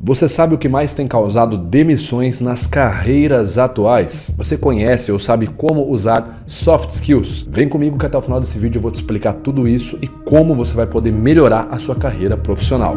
Você sabe o que mais tem causado demissões nas carreiras atuais? Você conhece ou sabe como usar soft skills? Vem comigo que até o final desse vídeo eu vou te explicar tudo isso e como você vai poder melhorar a sua carreira profissional.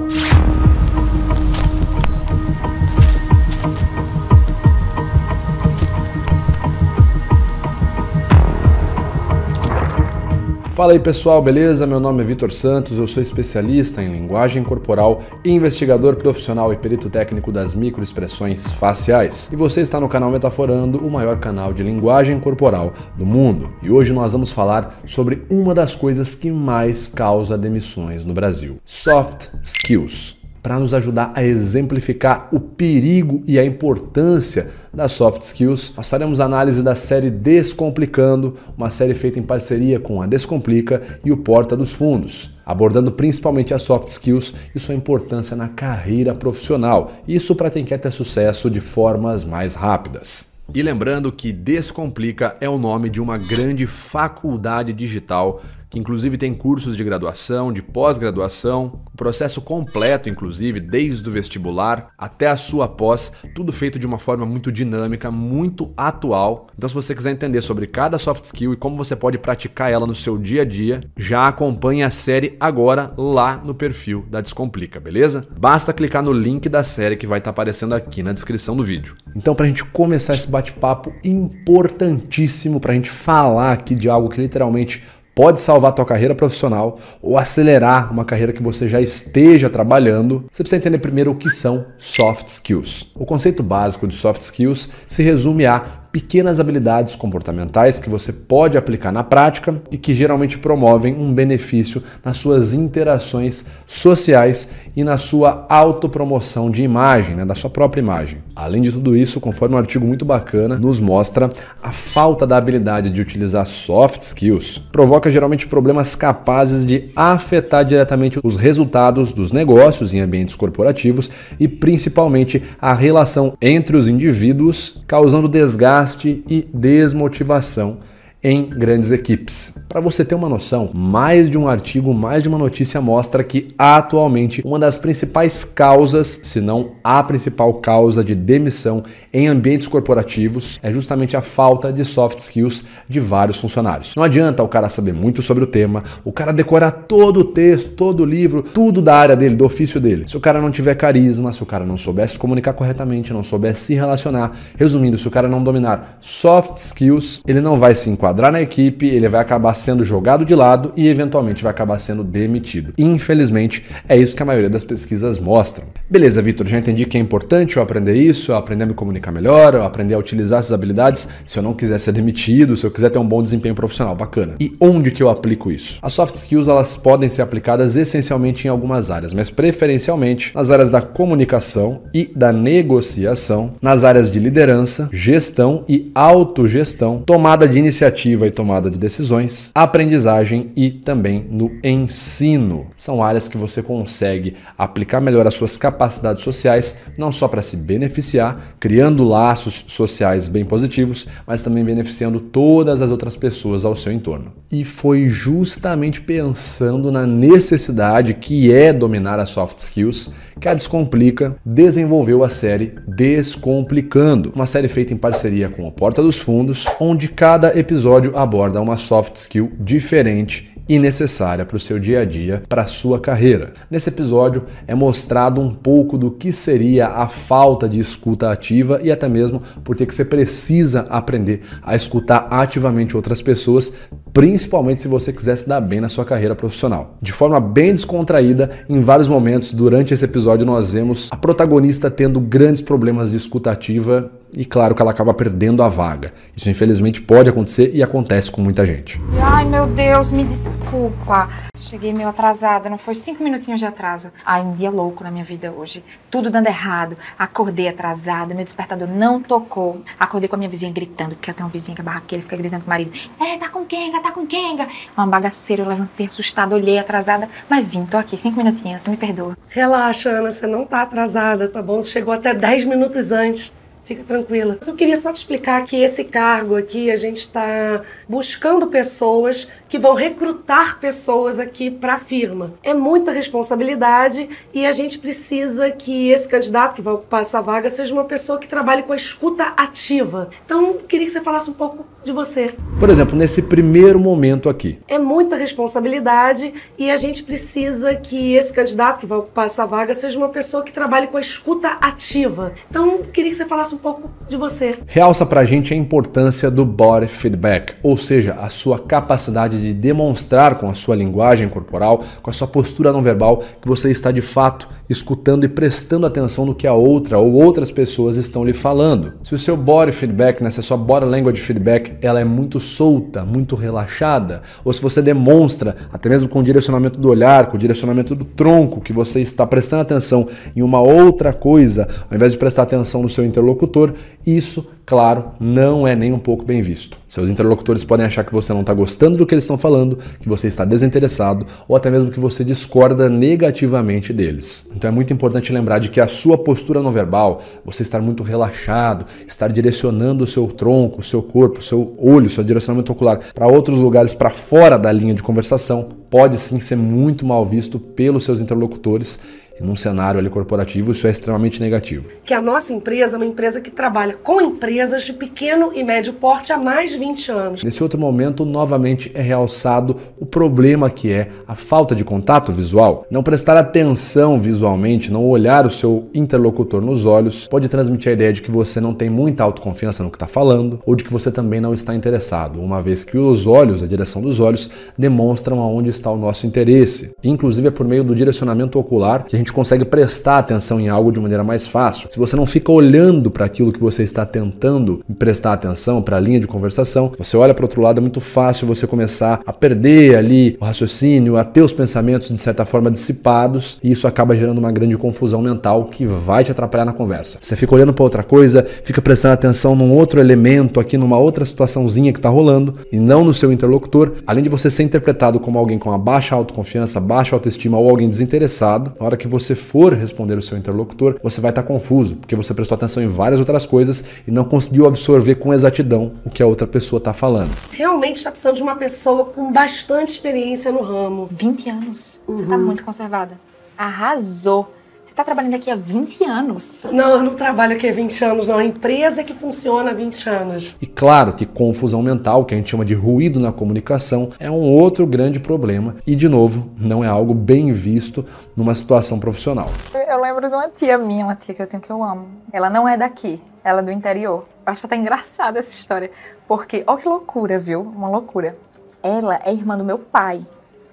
Fala aí pessoal, beleza? Meu nome é Vitor Santos, eu sou especialista em linguagem corporal, investigador profissional e perito técnico das microexpressões faciais. E você está no canal Metaforando, o maior canal de linguagem corporal do mundo. E hoje nós vamos falar sobre uma das coisas que mais causa demissões no Brasil: soft skills para nos ajudar a exemplificar o perigo e a importância das soft skills. Nós faremos análise da série Descomplicando, uma série feita em parceria com a Descomplica e o Porta dos Fundos, abordando principalmente as soft skills e sua importância na carreira profissional. Isso para quem quer ter sucesso de formas mais rápidas. E lembrando que Descomplica é o nome de uma grande faculdade digital que inclusive tem cursos de graduação, de pós-graduação, o processo completo, inclusive, desde o vestibular até a sua pós, tudo feito de uma forma muito dinâmica, muito atual. Então, se você quiser entender sobre cada soft skill e como você pode praticar ela no seu dia a dia, já acompanhe a série agora lá no perfil da Descomplica, beleza? Basta clicar no link da série que vai estar tá aparecendo aqui na descrição do vídeo. Então, para a gente começar esse bate-papo importantíssimo, para a gente falar aqui de algo que literalmente pode salvar a tua carreira profissional ou acelerar uma carreira que você já esteja trabalhando, você precisa entender primeiro o que são soft skills. O conceito básico de soft skills se resume a pequenas habilidades comportamentais que você pode aplicar na prática e que geralmente promovem um benefício nas suas interações sociais e na sua autopromoção de imagem, né, da sua própria imagem. Além de tudo isso, conforme um artigo muito bacana nos mostra, a falta da habilidade de utilizar soft skills provoca geralmente problemas capazes de afetar diretamente os resultados dos negócios em ambientes corporativos e principalmente a relação entre os indivíduos, causando desgaste desgaste e desmotivação em grandes equipes. Para você ter uma noção, mais de um artigo, mais de uma notícia mostra que atualmente uma das principais causas, se não a principal causa de demissão em ambientes corporativos é justamente a falta de soft skills de vários funcionários. Não adianta o cara saber muito sobre o tema, o cara decorar todo o texto, todo o livro, tudo da área dele, do ofício dele. Se o cara não tiver carisma, se o cara não soubesse comunicar corretamente, não soubesse se relacionar, resumindo, se o cara não dominar soft skills, ele não vai se enquadrar enquadrar na equipe, ele vai acabar sendo jogado de lado e eventualmente vai acabar sendo demitido. Infelizmente, é isso que a maioria das pesquisas mostram. Beleza, Vitor, já entendi que é importante eu aprender isso, eu aprender a me comunicar melhor, eu aprender a utilizar essas habilidades se eu não quiser ser demitido, se eu quiser ter um bom desempenho profissional, bacana. E onde que eu aplico isso? As soft skills elas podem ser aplicadas essencialmente em algumas áreas, mas preferencialmente nas áreas da comunicação e da negociação, nas áreas de liderança, gestão e autogestão, tomada de iniciativa criativa e tomada de decisões, aprendizagem e também no ensino. São áreas que você consegue aplicar melhor as suas capacidades sociais, não só para se beneficiar, criando laços sociais bem positivos, mas também beneficiando todas as outras pessoas ao seu entorno. E foi justamente pensando na necessidade que é dominar as soft skills que a Descomplica desenvolveu a série Descomplicando, uma série feita em parceria com o Porta dos Fundos, onde cada episódio episódio aborda uma soft skill diferente e necessária para o seu dia a dia, para a sua carreira. Nesse episódio é mostrado um pouco do que seria a falta de escuta ativa e até mesmo por que você precisa aprender a escutar ativamente outras pessoas, principalmente se você quiser se dar bem na sua carreira profissional. De forma bem descontraída, em vários momentos durante esse episódio nós vemos a protagonista tendo grandes problemas de escutativa e claro que ela acaba perdendo a vaga. Isso infelizmente pode acontecer e acontece com muita gente. Ai meu Deus, me desculpa. Cheguei meio atrasada, não foi cinco minutinhos de atraso. Ai, um dia louco na minha vida hoje. Tudo dando errado. Acordei atrasada, meu despertador não tocou. Acordei com a minha vizinha gritando, porque eu tenho uma vizinha que é barraqueira, fica gritando com o marido. É, tá com quenga, tá com quenga. Uma bagaceira, eu levantei assustada, olhei atrasada, mas vim, tô aqui, cinco minutinhos, me perdoa. Relaxa, Ana, você não tá atrasada, tá bom? Você chegou até dez minutos antes. Fica tranquila. Mas eu queria só te explicar que esse cargo aqui, a gente tá buscando pessoas que vão recrutar pessoas aqui para a firma. É muita responsabilidade e a gente precisa que esse candidato que vai ocupar essa vaga seja uma pessoa que trabalhe com a escuta ativa. Então, queria que você falasse um pouco de você. Por exemplo, nesse primeiro momento aqui. É muita responsabilidade e a gente precisa que esse candidato que vai ocupar essa vaga seja uma pessoa que trabalhe com a escuta ativa. Então, queria que você falasse um pouco de você. Realça pra gente a importância do body feedback, ou seja, a sua capacidade de demonstrar com a sua linguagem corporal, com a sua postura não verbal, que você está de fato escutando e prestando atenção no que a outra ou outras pessoas estão lhe falando. Se o seu body feedback, né, se a sua body language feedback, ela é muito solta, muito relaxada, ou se você demonstra, até mesmo com o direcionamento do olhar, com o direcionamento do tronco, que você está prestando atenção em uma outra coisa, ao invés de prestar atenção no seu interlocutor, isso claro, não é nem um pouco bem visto. Seus interlocutores podem achar que você não está gostando do que eles estão falando, que você está desinteressado ou até mesmo que você discorda negativamente deles. Então é muito importante lembrar de que a sua postura não verbal, você estar muito relaxado, estar direcionando o seu tronco, o seu corpo, o seu olho, o seu direcionamento ocular para outros lugares para fora da linha de conversação, pode sim ser muito mal visto pelos seus interlocutores num cenário ali corporativo, isso é extremamente negativo. Que a nossa empresa é uma empresa que trabalha com empresas de pequeno e médio porte há mais de 20 anos. Nesse outro momento, novamente é realçado o problema que é a falta de contato visual. Não prestar atenção visualmente, não olhar o seu interlocutor nos olhos, pode transmitir a ideia de que você não tem muita autoconfiança no que está falando ou de que você também não está interessado, uma vez que os olhos, a direção dos olhos, demonstram aonde está o nosso interesse. Inclusive é por meio do direcionamento ocular que a gente gente consegue prestar atenção em algo de maneira mais fácil. Se você não fica olhando para aquilo que você está tentando prestar atenção, para a linha de conversação, você olha para outro lado, é muito fácil você começar a perder ali o raciocínio, a ter os pensamentos de certa forma dissipados, e isso acaba gerando uma grande confusão mental que vai te atrapalhar na conversa. Você fica olhando para outra coisa, fica prestando atenção num outro elemento aqui, numa outra situaçãozinha que está rolando, e não no seu interlocutor, além de você ser interpretado como alguém com uma baixa autoconfiança, baixa autoestima ou alguém desinteressado, na hora que você você for responder o seu interlocutor, você vai estar tá confuso, porque você prestou atenção em várias outras coisas e não conseguiu absorver com exatidão o que a outra pessoa está falando. Realmente está precisando de uma pessoa com bastante experiência no ramo. 20 anos. Tá uhum. Você está muito conservada. Arrasou. Você está trabalhando aqui há 20 anos. Não, eu não trabalho aqui há 20 anos, não. É uma empresa que funciona há 20 anos. E claro que confusão mental, que a gente chama de ruído na comunicação, é um outro grande problema. E, de novo, não é algo bem visto numa situação profissional. Eu lembro de uma tia minha, uma tia que eu tenho que eu amo. Ela não é daqui, ela é do interior. Eu acho até engraçada essa história, porque, ó que loucura, viu? Uma loucura. Ela é irmã do meu pai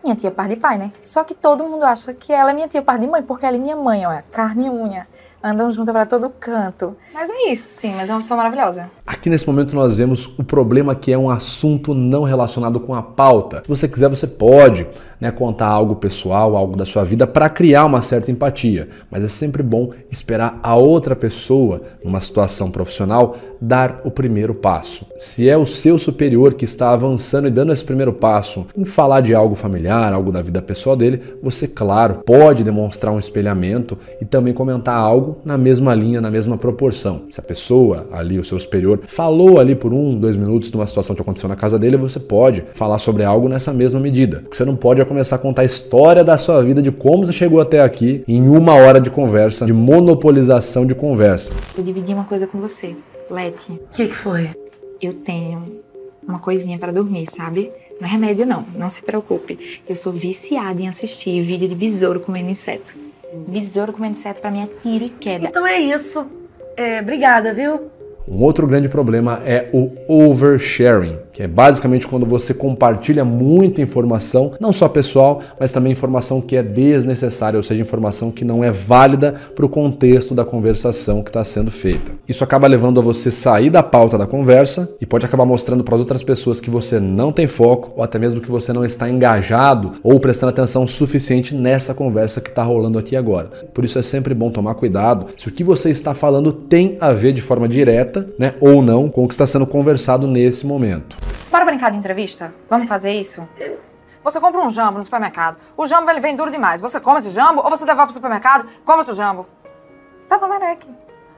minha tia é par de pai, né? Só que todo mundo acha que ela é minha tia par de mãe, porque ela é minha mãe, olha, carne e unha andam juntas para todo canto. Mas é isso, sim, mas é uma pessoa maravilhosa. Aqui nesse momento nós vemos o problema que é um assunto não relacionado com a pauta. Se você quiser, você pode né, contar algo pessoal, algo da sua vida, para criar uma certa empatia. Mas é sempre bom esperar a outra pessoa, numa situação profissional, dar o primeiro passo. Se é o seu superior que está avançando e dando esse primeiro passo em falar de algo familiar, algo da vida pessoal dele, você, claro, pode demonstrar um espelhamento e também comentar algo na mesma linha, na mesma proporção. Se a pessoa ali, o seu superior, falou ali por um, dois minutos de uma situação que aconteceu na casa dele, você pode falar sobre algo nessa mesma medida. O que você não pode é começar a contar a história da sua vida, de como você chegou até aqui, em uma hora de conversa, de monopolização de conversa. Eu dividi uma coisa com você, Leti. O que, que foi? Eu tenho uma coisinha para dormir, sabe? Não é remédio, não, não se preocupe. Eu sou viciada em assistir vídeo de besouro comendo inseto. Uhum. Besouro comendo certo pra mim é tiro e queda. Então é isso. É, obrigada, viu? Um outro grande problema é o oversharing que é basicamente quando você compartilha muita informação, não só pessoal, mas também informação que é desnecessária, ou seja, informação que não é válida para o contexto da conversação que está sendo feita. Isso acaba levando a você sair da pauta da conversa e pode acabar mostrando para as outras pessoas que você não tem foco ou até mesmo que você não está engajado ou prestando atenção suficiente nessa conversa que está rolando aqui agora. Por isso é sempre bom tomar cuidado se o que você está falando tem a ver de forma direta, né, ou não, com o que está sendo conversado nesse momento. Bora brincar de entrevista? Vamos fazer isso? Você compra um jambo no supermercado. O jambo ele vem duro demais. Você come esse jambo ou você devolve pro supermercado, come outro jambo. Tata tá Werneck.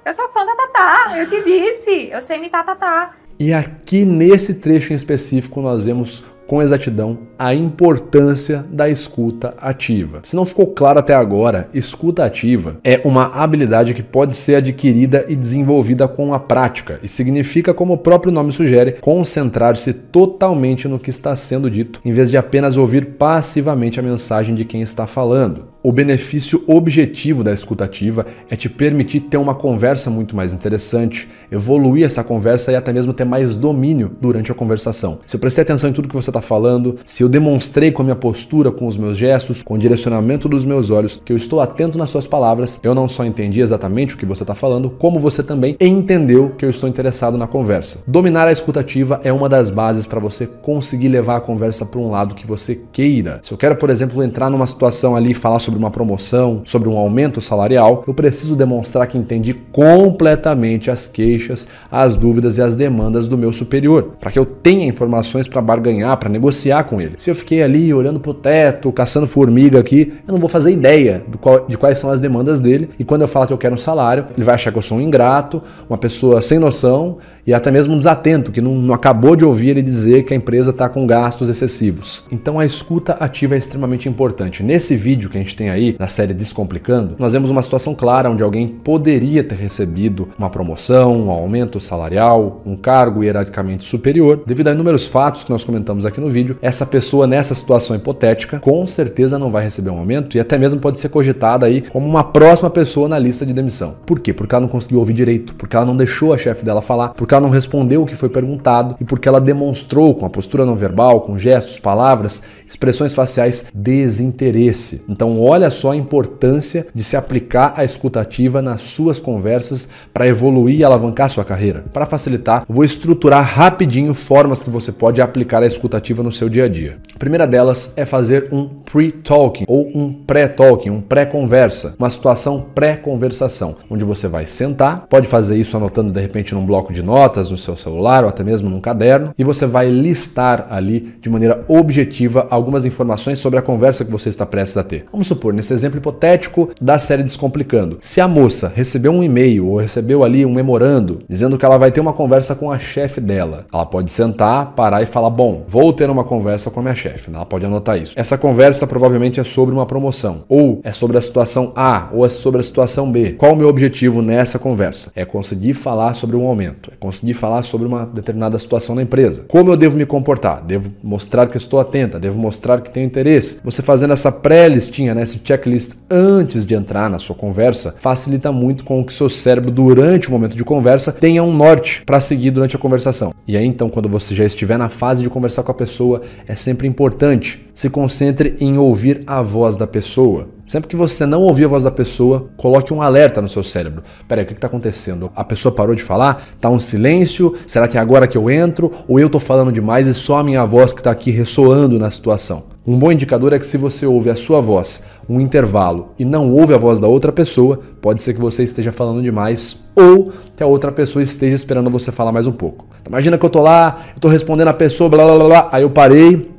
Eu sou fã da Tatá, eu te disse. Eu sei imitar Tatá. E aqui nesse trecho em específico nós vemos com exatidão a importância da escuta ativa. Se não ficou claro até agora, escuta ativa é uma habilidade que pode ser adquirida e desenvolvida com a prática e significa, como o próprio nome sugere, concentrar-se totalmente no que está sendo dito, em vez de apenas ouvir passivamente a mensagem de quem está falando. O benefício objetivo da escutativa é te permitir ter uma conversa muito mais interessante, evoluir essa conversa e até mesmo ter mais domínio durante a conversação. Se eu prestei atenção em tudo que você está está falando, se eu demonstrei com a minha postura, com os meus gestos, com o direcionamento dos meus olhos, que eu estou atento nas suas palavras, eu não só entendi exatamente o que você está falando, como você também entendeu que eu estou interessado na conversa. Dominar a escutativa é uma das bases para você conseguir levar a conversa para um lado que você queira. Se eu quero, por exemplo, entrar numa situação ali e falar sobre uma promoção, sobre um aumento salarial, eu preciso demonstrar que entendi completamente as queixas, as dúvidas e as demandas do meu superior, para que eu tenha informações para barganhar, para negociar com ele. Se eu fiquei ali olhando pro teto, caçando formiga aqui, eu não vou fazer ideia qual, de quais são as demandas dele. E quando eu falar que eu quero um salário, ele vai achar que eu sou um ingrato, uma pessoa sem noção e até mesmo um desatento, que não, não acabou de ouvir ele dizer que a empresa está com gastos excessivos. Então a escuta ativa é extremamente importante. Nesse vídeo que a gente tem aí, na série Descomplicando, nós vemos uma situação clara onde alguém poderia ter recebido uma promoção, um aumento salarial, um cargo hierarquicamente superior, devido a inúmeros fatos que nós comentamos aqui aqui no vídeo, essa pessoa nessa situação hipotética com certeza não vai receber um aumento e até mesmo pode ser cogitada aí como uma próxima pessoa na lista de demissão. Por quê? Porque ela não conseguiu ouvir direito, porque ela não deixou a chefe dela falar, porque ela não respondeu o que foi perguntado e porque ela demonstrou com a postura não verbal, com gestos, palavras, expressões faciais desinteresse. Então olha só a importância de se aplicar a escutativa nas suas conversas para evoluir e alavancar sua carreira. Para facilitar, vou estruturar rapidinho formas que você pode aplicar a escutativa no seu dia a dia. A primeira delas é fazer um pre-talking ou um pré-talking, um pré-conversa, uma situação pré-conversação, onde você vai sentar, pode fazer isso anotando de repente num bloco de notas no seu celular ou até mesmo num caderno, e você vai listar ali de maneira objetiva algumas informações sobre a conversa que você está prestes a ter. Vamos supor, nesse exemplo hipotético da série Descomplicando, se a moça recebeu um e-mail ou recebeu ali um memorando dizendo que ela vai ter uma conversa com a chefe dela, ela pode sentar, parar e falar: Bom, vou Vou ter uma conversa com a minha chefe. Ela pode anotar isso. Essa conversa provavelmente é sobre uma promoção, ou é sobre a situação A, ou é sobre a situação B. Qual o meu objetivo nessa conversa? É conseguir falar sobre um aumento, é conseguir falar sobre uma determinada situação na empresa. Como eu devo me comportar? Devo mostrar que estou atenta, devo mostrar que tenho interesse. Você fazendo essa pré-listinha, né, esse checklist antes de entrar na sua conversa, facilita muito com que seu cérebro, durante o momento de conversa, tenha um norte para seguir durante a conversação. E aí, então, quando você já estiver na fase de conversar com a pessoa é sempre importante. Se concentre em ouvir a voz da pessoa. Sempre que você não ouvir a voz da pessoa, coloque um alerta no seu cérebro. Peraí, o que está acontecendo? A pessoa parou de falar? Está um silêncio? Será que é agora que eu entro? Ou eu estou falando demais e só a minha voz que está aqui ressoando na situação? Um bom indicador é que se você ouve a sua voz um intervalo e não ouve a voz da outra pessoa, pode ser que você esteja falando demais ou que a outra pessoa esteja esperando você falar mais um pouco. Então, imagina que eu tô lá, eu tô respondendo a pessoa, blá blá blá, blá aí eu parei,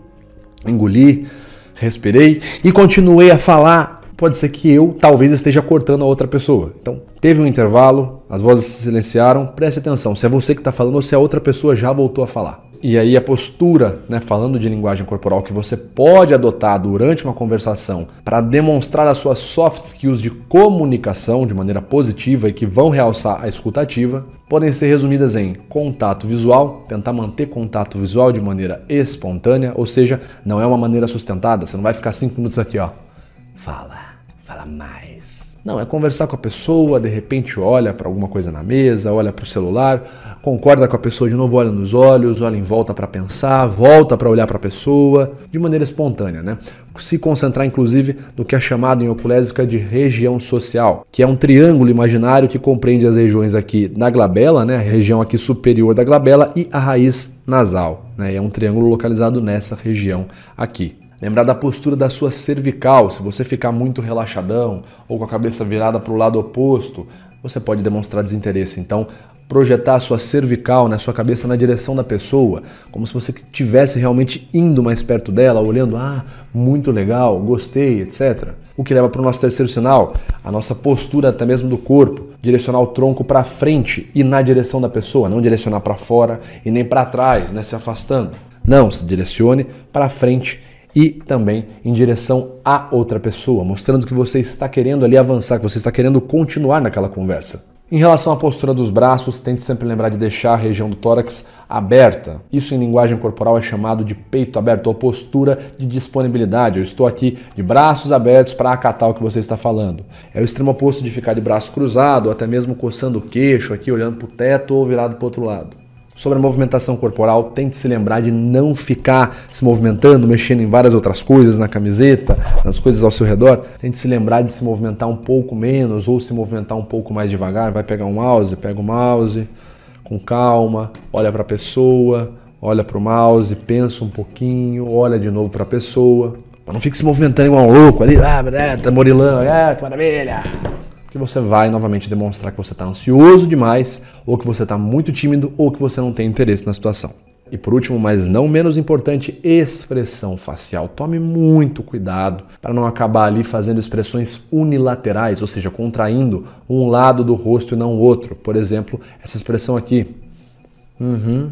engoli, respirei e continuei a falar. Pode ser que eu talvez esteja cortando a outra pessoa. Então, teve um intervalo, as vozes se silenciaram, preste atenção se é você que está falando ou se a é outra pessoa já voltou a falar e aí a postura, né, falando de linguagem corporal, que você pode adotar durante uma conversação para demonstrar as suas soft skills de comunicação de maneira positiva e que vão realçar a escutativa, podem ser resumidas em contato visual, tentar manter contato visual de maneira espontânea, ou seja, não é uma maneira sustentada, você não vai ficar cinco minutos aqui, ó. Fala, fala mais. Não, é conversar com a pessoa, de repente olha para alguma coisa na mesa, olha para o celular, concorda com a pessoa de novo, olha nos olhos, olha em volta para pensar, volta para olhar para a pessoa, de maneira espontânea, né? Se concentrar inclusive no que é chamado em oculésica de região social, que é um triângulo imaginário que compreende as regiões aqui da glabela, né, a região aqui superior da glabela e a raiz nasal, né? É um triângulo localizado nessa região aqui. Lembrar da postura da sua cervical. Se você ficar muito relaxadão ou com a cabeça virada para o lado oposto, você pode demonstrar desinteresse. Então, projetar a sua cervical, né, a sua cabeça na direção da pessoa, como se você estivesse realmente indo mais perto dela, olhando, ah, muito legal, gostei, etc. O que leva para o nosso terceiro sinal, a nossa postura até mesmo do corpo, direcionar o tronco para frente e na direção da pessoa, não direcionar para fora e nem para trás, né, se afastando. Não, se direcione para frente e também em direção à outra pessoa, mostrando que você está querendo ali avançar, que você está querendo continuar naquela conversa. Em relação à postura dos braços, tente sempre lembrar de deixar a região do tórax aberta. Isso em linguagem corporal é chamado de peito aberto ou postura de disponibilidade. Eu estou aqui de braços abertos para acatar o que você está falando. É o extremo oposto de ficar de braço cruzado, ou até mesmo coçando o queixo aqui, olhando para o teto ou virado para o outro lado sobre a movimentação corporal, tente se lembrar de não ficar se movimentando, mexendo em várias outras coisas, na camiseta, nas coisas ao seu redor. Tente se lembrar de se movimentar um pouco menos ou se movimentar um pouco mais devagar. Vai pegar um mouse, pega o um mouse com calma, olha para a pessoa, olha para o mouse, pensa um pouquinho, olha de novo para a pessoa. Mas não fique se movimentando igual um louco ali, ah, tá morilando, ah, que maravilha! que você vai novamente demonstrar que você está ansioso demais, ou que você está muito tímido, ou que você não tem interesse na situação. E por último, mas não menos importante, expressão facial. Tome muito cuidado para não acabar ali fazendo expressões unilaterais, ou seja, contraindo um lado do rosto e não o outro. Por exemplo, essa expressão aqui. Uhum,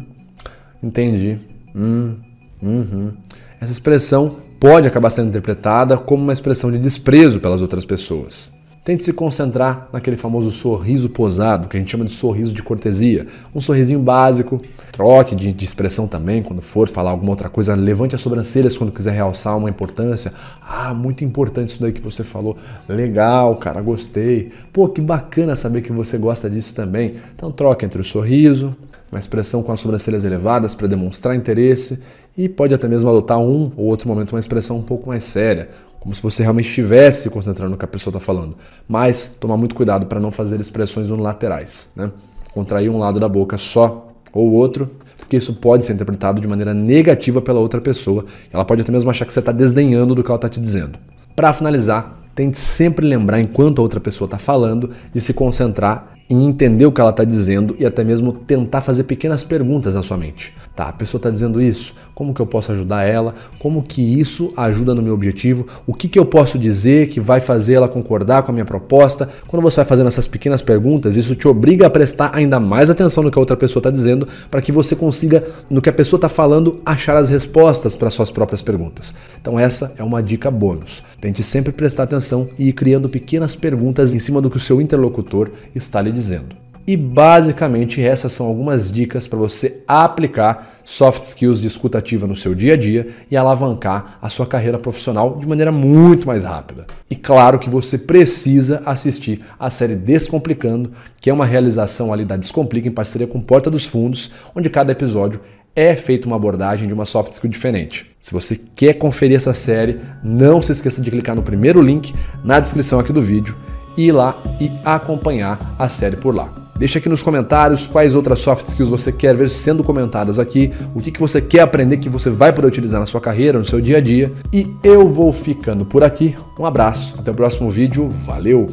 entendi. Hum, uhum. Essa expressão pode acabar sendo interpretada como uma expressão de desprezo pelas outras pessoas. Tente se concentrar naquele famoso sorriso posado, que a gente chama de sorriso de cortesia. Um sorrisinho básico, troque de, de expressão também quando for falar alguma outra coisa, levante as sobrancelhas quando quiser realçar uma importância. Ah, muito importante isso daí que você falou. Legal, cara, gostei. Pô, que bacana saber que você gosta disso também. Então troque entre o sorriso, uma expressão com as sobrancelhas elevadas para demonstrar interesse e pode até mesmo adotar um ou outro momento uma expressão um pouco mais séria, como se você realmente estivesse concentrando no que a pessoa está falando. Mas tomar muito cuidado para não fazer expressões unilaterais, né? Contrair um lado da boca só ou o outro, porque isso pode ser interpretado de maneira negativa pela outra pessoa. Ela pode até mesmo achar que você está desdenhando do que ela está te dizendo. Para finalizar, tente sempre lembrar, enquanto a outra pessoa está falando, de se concentrar em entender o que ela está dizendo e até mesmo tentar fazer pequenas perguntas na sua mente. Tá, a pessoa está dizendo isso, como que eu posso ajudar ela? Como que isso ajuda no meu objetivo? O que, que eu posso dizer que vai fazer ela concordar com a minha proposta? Quando você vai fazendo essas pequenas perguntas, isso te obriga a prestar ainda mais atenção no que a outra pessoa está dizendo para que você consiga, no que a pessoa está falando, achar as respostas para suas próprias perguntas. Então essa é uma dica bônus. Tente sempre prestar atenção e ir criando pequenas perguntas em cima do que o seu interlocutor está lhe dizendo dizendo. E basicamente essas são algumas dicas para você aplicar soft skills de escuta ativa no seu dia a dia e alavancar a sua carreira profissional de maneira muito mais rápida. E claro que você precisa assistir a série Descomplicando, que é uma realização ali da Descomplica em parceria com Porta dos Fundos, onde cada episódio é feita uma abordagem de uma soft skill diferente. Se você quer conferir essa série, não se esqueça de clicar no primeiro link na descrição aqui do vídeo e ir lá e acompanhar a série por lá. Deixa aqui nos comentários quais outras soft skills você quer ver sendo comentadas aqui, o que, que você quer aprender que você vai poder utilizar na sua carreira, no seu dia a dia. E eu vou ficando por aqui. Um abraço, até o próximo vídeo, valeu!